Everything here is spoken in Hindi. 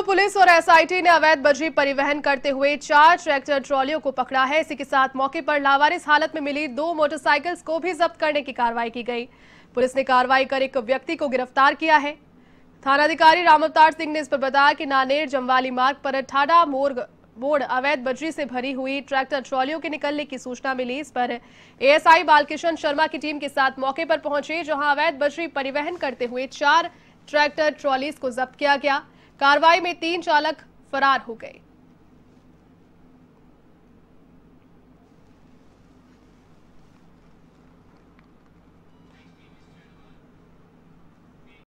तो पुलिस और एसआईटी ने अवैध बजरी परिवहन करते हुए चार ट्रैक्टर ट्रॉलियों को पकड़ा है इसी के साथ मौके पर लावारिस हालत में मिली दो मोटरसाइकिल्स को भी जब्त करने की कार्रवाई की गई पुलिस ने कार्रवाई कर एक व्यक्ति को गिरफ्तार किया है थानाधिकारी राम अवतार सिंह ने इस पर बताया कि नानेर जमवाली मार्ग पर ठाडा मोर्ग बोर्ड अवैध बजरी से भरी हुई ट्रैक्टर ट्रॉलियों के निकलने की सूचना मिली इस पर एएसआई बालकिशन शर्मा की टीम के साथ मौके पर पहुंचे जहां अवैध बजरी परिवहन करते हुए चार ट्रैक्टर ट्रॉलीज को जब्त किया गया कार्रवाई में तीन चालक फरार हो गए